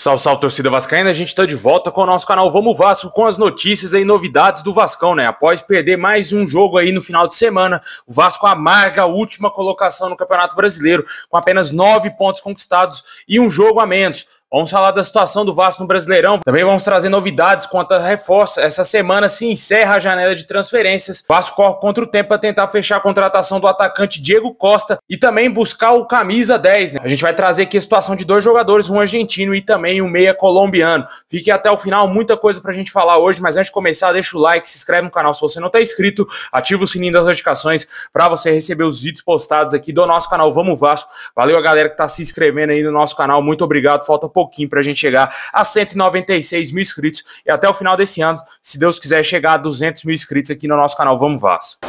Salve, salve torcida vascaína, a gente está de volta com o nosso canal Vamos Vasco com as notícias e novidades do Vascão, né? Após perder mais um jogo aí no final de semana, o Vasco amarga a última colocação no Campeonato Brasileiro, com apenas nove pontos conquistados e um jogo a menos. Vamos falar da situação do Vasco no Brasileirão. Também vamos trazer novidades quanto a reforços. Essa semana se encerra a janela de transferências. O Vasco corre contra o tempo para tentar fechar a contratação do atacante Diego Costa e também buscar o camisa 10. Né? A gente vai trazer aqui a situação de dois jogadores, um argentino e também um meia colombiano. Fique até o final, muita coisa para a gente falar hoje, mas antes de começar, deixa o like, se inscreve no canal se você não está inscrito, ativa o sininho das notificações para você receber os vídeos postados aqui do nosso canal Vamos Vasco. Valeu a galera que está se inscrevendo aí no nosso canal, muito obrigado. Falta pouquinho para a gente chegar a 196 mil inscritos e até o final desse ano, se Deus quiser, chegar a 200 mil inscritos aqui no nosso canal. Vamos, Vasco!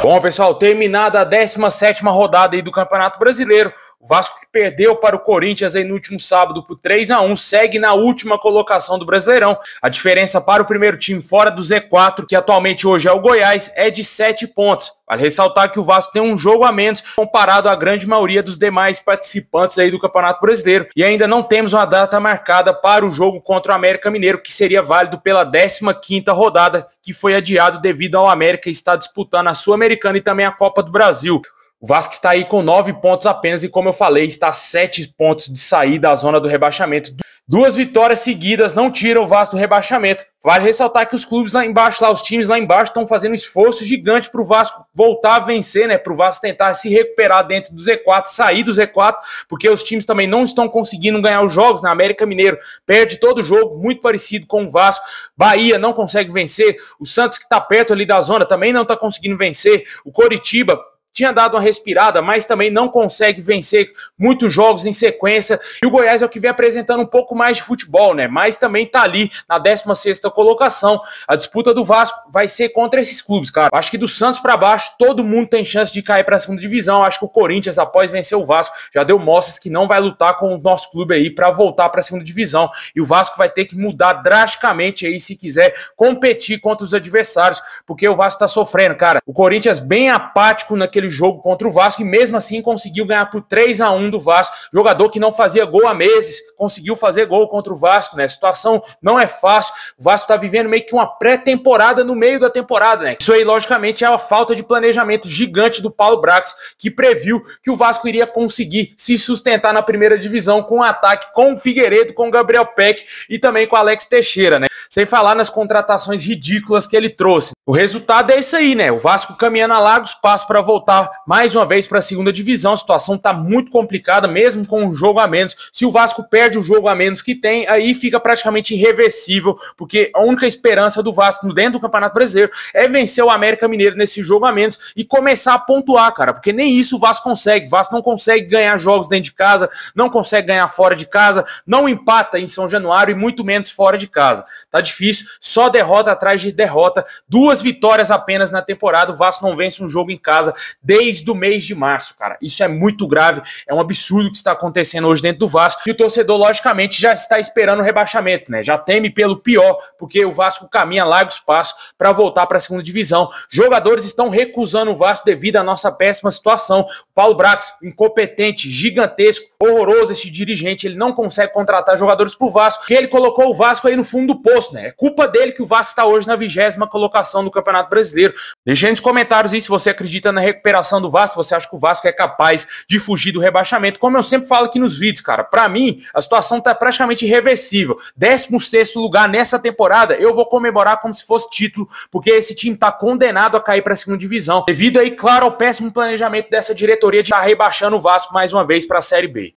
Bom, pessoal, terminada a 17ª rodada aí do Campeonato Brasileiro, o Vasco que perdeu para o Corinthians aí no último sábado por 3 a 1 segue na última colocação do Brasileirão. A diferença para o primeiro time fora do Z4, que atualmente hoje é o Goiás, é de 7 pontos. Vale ressaltar que o Vasco tem um jogo a menos comparado à grande maioria dos demais participantes aí do Campeonato Brasileiro. E ainda não temos uma data marcada para o jogo contra o América Mineiro, que seria válido pela 15ª rodada, que foi adiado devido ao América estar disputando a Sul-Americana e também a Copa do Brasil. O Vasco está aí com nove pontos apenas e, como eu falei, está a sete pontos de sair da zona do rebaixamento. Duas vitórias seguidas não tiram o Vasco do rebaixamento. Vale ressaltar que os clubes lá embaixo, lá os times lá embaixo, estão fazendo um esforço gigante para o Vasco voltar a vencer, né? Para o Vasco tentar se recuperar dentro do Z4, sair do Z4, porque os times também não estão conseguindo ganhar os jogos. Na né? América Mineiro perde todo o jogo, muito parecido com o Vasco. Bahia não consegue vencer. O Santos que está perto ali da zona também não está conseguindo vencer. O Coritiba tinha dado uma respirada, mas também não consegue vencer muitos jogos em sequência. E o Goiás é o que vem apresentando um pouco mais de futebol, né? Mas também tá ali na 16ª colocação. A disputa do Vasco vai ser contra esses clubes, cara. Acho que do Santos para baixo, todo mundo tem chance de cair para a segunda divisão. Acho que o Corinthians, após vencer o Vasco, já deu mostras que não vai lutar com o nosso clube aí para voltar para a segunda divisão. E o Vasco vai ter que mudar drasticamente aí se quiser competir contra os adversários, porque o Vasco tá sofrendo, cara. O Corinthians bem apático naquele jogo contra o Vasco e mesmo assim conseguiu ganhar por 3 a 1 do Vasco. Jogador que não fazia gol há meses, conseguiu fazer gol contra o Vasco, né? A situação não é fácil. O Vasco está vivendo meio que uma pré-temporada no meio da temporada, né? Isso aí, logicamente, é uma falta de planejamento gigante do Paulo Brax, que previu que o Vasco iria conseguir se sustentar na primeira divisão com um ataque com o Figueiredo, com o Gabriel Peck e também com o Alex Teixeira, né? Sem falar nas contratações ridículas que ele trouxe. O resultado é isso aí, né? O Vasco caminhando a largos passos para voltar voltar mais uma vez para a segunda divisão. A situação está muito complicada, mesmo com um jogo a menos. Se o Vasco perde o jogo a menos que tem, aí fica praticamente irreversível, porque a única esperança do Vasco dentro do Campeonato Brasileiro é vencer o América Mineiro nesse jogo a menos e começar a pontuar, cara, porque nem isso o Vasco consegue. O Vasco não consegue ganhar jogos dentro de casa, não consegue ganhar fora de casa, não empata em São Januário e muito menos fora de casa. Tá difícil, só derrota atrás de derrota, duas vitórias apenas na temporada. O Vasco não vence um jogo em casa desde o mês de março, cara. Isso é muito grave, é um absurdo o que está acontecendo hoje dentro do Vasco. E o torcedor, logicamente, já está esperando o rebaixamento, né? Já teme pelo pior, porque o Vasco caminha largos passos para voltar para a segunda divisão. Jogadores estão recusando o Vasco devido à nossa péssima situação. Paulo Brax, incompetente, gigantesco, horroroso esse dirigente, ele não consegue contratar jogadores pro Vasco, que ele colocou o Vasco aí no fundo do poço, né? É culpa dele que o Vasco está hoje na vigésima colocação do Campeonato Brasileiro. Deixe aí nos comentários aí se você acredita na recuperação recuperação do Vasco, você acha que o Vasco é capaz de fugir do rebaixamento? Como eu sempre falo aqui nos vídeos, cara, para mim a situação tá praticamente irreversível. 16 lugar nessa temporada, eu vou comemorar como se fosse título, porque esse time tá condenado a cair para a segunda divisão, devido aí, claro, ao péssimo planejamento dessa diretoria de estar tá rebaixando o Vasco mais uma vez para a Série B.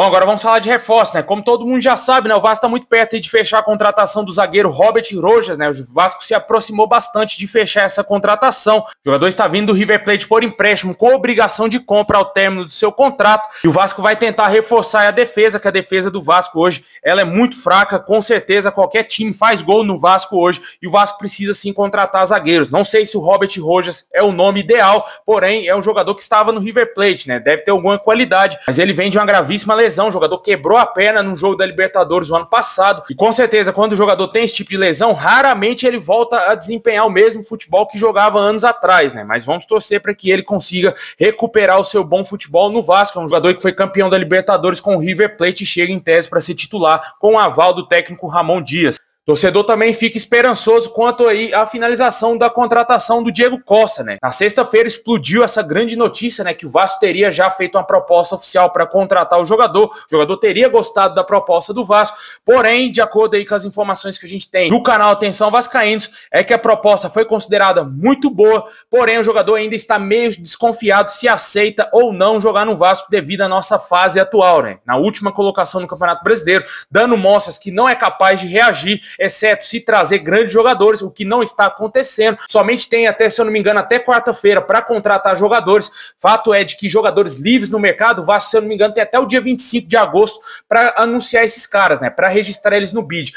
Bom, agora vamos falar de reforço, né? Como todo mundo já sabe, né? O Vasco está muito perto de fechar a contratação do zagueiro Robert Rojas, né? O Vasco se aproximou bastante de fechar essa contratação. O jogador está vindo do River Plate por empréstimo, com obrigação de compra ao término do seu contrato. E o Vasco vai tentar reforçar a defesa, que a defesa do Vasco hoje ela é muito fraca. Com certeza, qualquer time faz gol no Vasco hoje. E o Vasco precisa sim contratar zagueiros. Não sei se o Robert Rojas é o nome ideal, porém é um jogador que estava no River Plate, né? Deve ter alguma qualidade, mas ele vem de uma gravíssima lesão lesão, o jogador quebrou a perna num jogo da Libertadores no ano passado. E com certeza, quando o jogador tem esse tipo de lesão, raramente ele volta a desempenhar o mesmo futebol que jogava anos atrás, né? Mas vamos torcer para que ele consiga recuperar o seu bom futebol no Vasco. É um jogador que foi campeão da Libertadores com o River Plate e chega em tese para ser titular com o aval do técnico Ramon Dias. Torcedor também fica esperançoso quanto aí à finalização da contratação do Diego Costa, né? Na sexta-feira explodiu essa grande notícia, né, que o Vasco teria já feito uma proposta oficial para contratar o jogador. O jogador teria gostado da proposta do Vasco, porém, de acordo aí com as informações que a gente tem do canal Atenção Vascaínos, é que a proposta foi considerada muito boa, porém o jogador ainda está meio desconfiado se aceita ou não jogar no Vasco devido à nossa fase atual, né? Na última colocação no Campeonato Brasileiro, dando mostras que não é capaz de reagir exceto se trazer grandes jogadores, o que não está acontecendo. Somente tem até, se eu não me engano, até quarta-feira para contratar jogadores. Fato é de que jogadores livres no mercado, Vasco, se eu não me engano, tem até o dia 25 de agosto para anunciar esses caras, né? Para registrar eles no bid.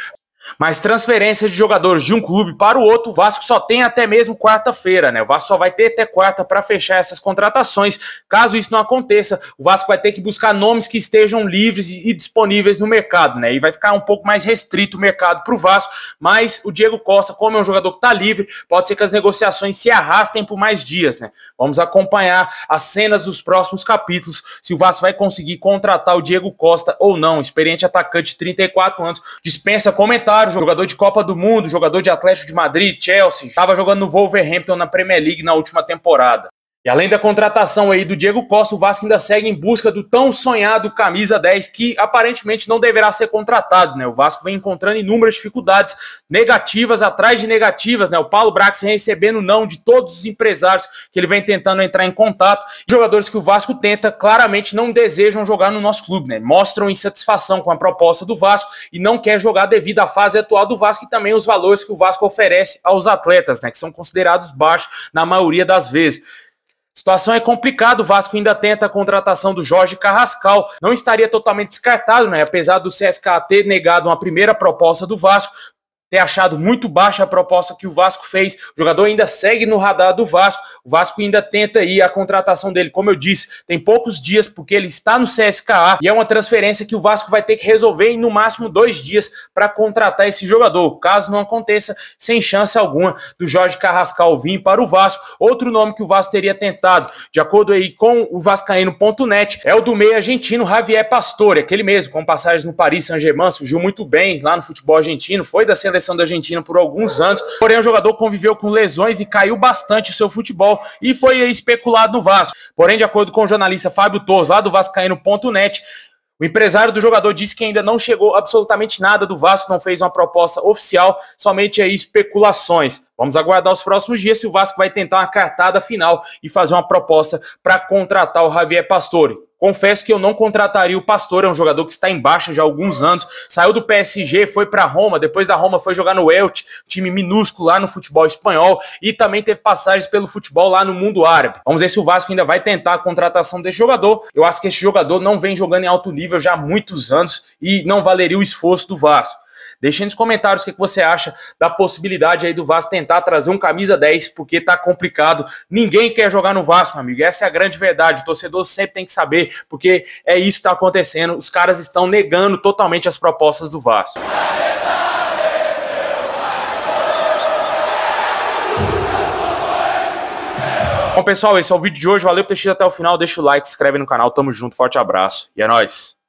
Mas transferência de jogadores de um clube para o outro, o Vasco só tem até mesmo quarta-feira, né? O Vasco só vai ter até quarta para fechar essas contratações. Caso isso não aconteça, o Vasco vai ter que buscar nomes que estejam livres e disponíveis no mercado, né? E vai ficar um pouco mais restrito o mercado para o Vasco. Mas o Diego Costa, como é um jogador que está livre, pode ser que as negociações se arrastem por mais dias, né? Vamos acompanhar as cenas dos próximos capítulos, se o Vasco vai conseguir contratar o Diego Costa ou não. Experiente atacante, de 34 anos, dispensa comentar caro, jogador de Copa do Mundo, jogador de Atlético de Madrid, Chelsea, estava jogando no Wolverhampton na Premier League na última temporada. E além da contratação aí do Diego Costa, o Vasco ainda segue em busca do tão sonhado camisa 10, que aparentemente não deverá ser contratado, né? O Vasco vem encontrando inúmeras dificuldades negativas atrás de negativas, né? O Paulo Brax recebendo não de todos os empresários que ele vem tentando entrar em contato. Jogadores que o Vasco tenta claramente não desejam jogar no nosso clube, né? Mostram insatisfação com a proposta do Vasco e não quer jogar devido à fase atual do Vasco e também os valores que o Vasco oferece aos atletas, né? Que são considerados baixos na maioria das vezes. Situação é complicada, o Vasco ainda tenta a contratação do Jorge Carrascal. Não estaria totalmente descartado, né? Apesar do CSK ter negado uma primeira proposta do Vasco, ter achado muito baixa a proposta que o Vasco fez. O jogador ainda segue no radar do Vasco. O Vasco ainda tenta aí a contratação dele, como eu disse, tem poucos dias porque ele está no CSKA e é uma transferência que o Vasco vai ter que resolver em no máximo dois dias para contratar esse jogador. Caso não aconteça, sem chance alguma do Jorge Carrascal vir para o Vasco. Outro nome que o Vasco teria tentado, de acordo aí com o vascaíno.net, é o do meio argentino Javier Pastore, aquele mesmo com passagens no Paris Saint-Germain, surgiu muito bem lá no futebol argentino, foi da seleção seleção da Argentina por alguns anos, porém o jogador conviveu com lesões e caiu bastante o seu futebol e foi especulado no Vasco. Porém, de acordo com o jornalista Fábio Torres, lá do net, o empresário do jogador disse que ainda não chegou absolutamente nada do Vasco, não fez uma proposta oficial, somente aí especulações. Vamos aguardar os próximos dias se o Vasco vai tentar uma cartada final e fazer uma proposta para contratar o Javier Pastore. Confesso que eu não contrataria o Pastor, é um jogador que está em baixa já há alguns anos. Saiu do PSG, foi para Roma, depois da Roma foi jogar no Elche, time minúsculo lá no futebol espanhol, e também teve passagens pelo futebol lá no mundo árabe. Vamos ver se o Vasco ainda vai tentar a contratação desse jogador. Eu acho que esse jogador não vem jogando em alto nível já há muitos anos e não valeria o esforço do Vasco. Deixe nos comentários o que você acha da possibilidade aí do Vasco tentar trazer um camisa 10, porque tá complicado. Ninguém quer jogar no Vasco, meu amigo. Essa é a grande verdade. O torcedor sempre tem que saber, porque é isso que tá acontecendo. Os caras estão negando totalmente as propostas do Vasco. Bom, pessoal, esse é o vídeo de hoje. Valeu por ter assistido até o final. Deixa o like, se inscreve no canal. Tamo junto, forte abraço e é nóis.